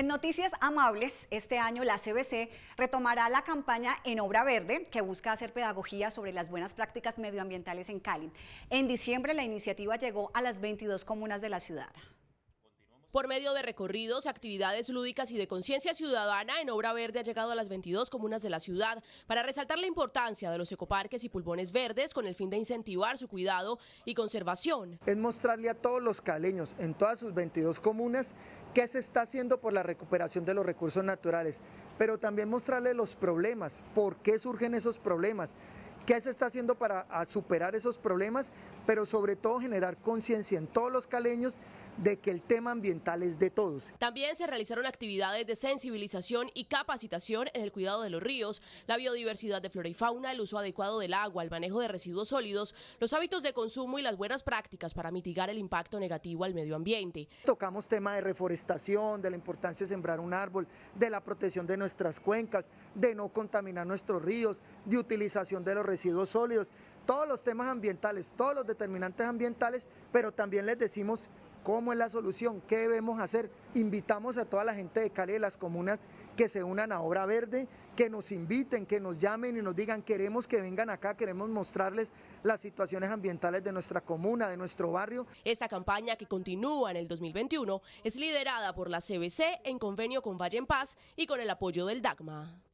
En noticias amables, este año la CBC retomará la campaña En Obra Verde, que busca hacer pedagogía sobre las buenas prácticas medioambientales en Cali. En diciembre la iniciativa llegó a las 22 comunas de la ciudad por medio de recorridos, actividades lúdicas y de conciencia ciudadana en Obra Verde ha llegado a las 22 comunas de la ciudad para resaltar la importancia de los ecoparques y pulmones verdes con el fin de incentivar su cuidado y conservación. Es mostrarle a todos los caleños en todas sus 22 comunas qué se está haciendo por la recuperación de los recursos naturales, pero también mostrarle los problemas, por qué surgen esos problemas qué se está haciendo para superar esos problemas, pero sobre todo generar conciencia en todos los caleños de que el tema ambiental es de todos. También se realizaron actividades de sensibilización y capacitación en el cuidado de los ríos, la biodiversidad de flora y fauna, el uso adecuado del agua, el manejo de residuos sólidos, los hábitos de consumo y las buenas prácticas para mitigar el impacto negativo al medio ambiente. Tocamos tema de reforestación, de la importancia de sembrar un árbol, de la protección de nuestras cuencas, de no contaminar nuestros ríos, de utilización de los residuos sólidos, todos los temas ambientales, todos los determinantes ambientales, pero también les decimos ¿Cómo es la solución? ¿Qué debemos hacer? Invitamos a toda la gente de Cali de las comunas que se unan a Obra Verde, que nos inviten, que nos llamen y nos digan, queremos que vengan acá, queremos mostrarles las situaciones ambientales de nuestra comuna, de nuestro barrio. Esta campaña que continúa en el 2021 es liderada por la CBC en convenio con Valle en Paz y con el apoyo del DACMA.